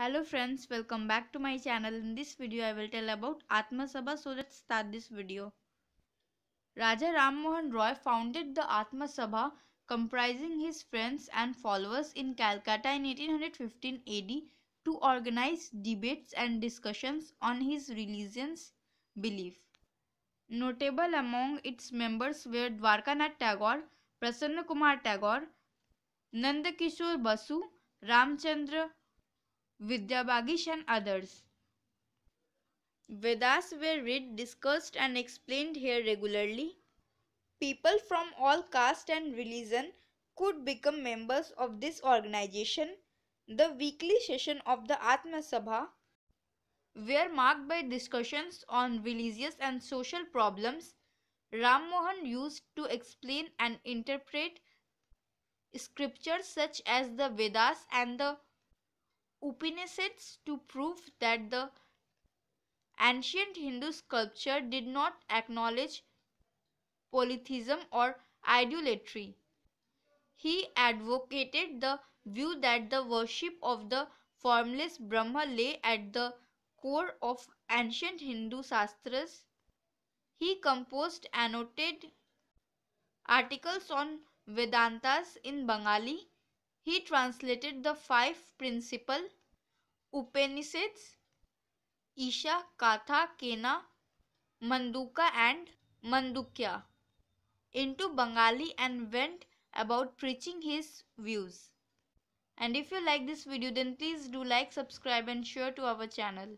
hello friends welcome back to my channel in this video i will tell about atma sabha so let's start this video raja ram mohan roy founded the atma sabha comprising his friends and followers in calcutta in 1815 ad to organize debates and discussions on his religion's belief notable among its members were dwarkanath tagore prasanna kumar tagore nandakishore basu ramchandra Vidya Bagish and others. Vedas were read, discussed and explained here regularly. People from all caste and religion could become members of this organization. The weekly session of the Atma Sabha were marked by discussions on religious and social problems Ram Mohan used to explain and interpret scriptures such as the Vedas and the Upanishads to prove that the ancient Hindu sculpture did not acknowledge polytheism or idolatry. He advocated the view that the worship of the formless Brahma lay at the core of ancient Hindu sastras. He composed annotated articles on Vedantas in Bengali he translated the five principal Upanishads, Isha, Katha, Kena, Manduka and Mandukya into Bengali and went about preaching his views. And if you like this video then please do like, subscribe and share to our channel.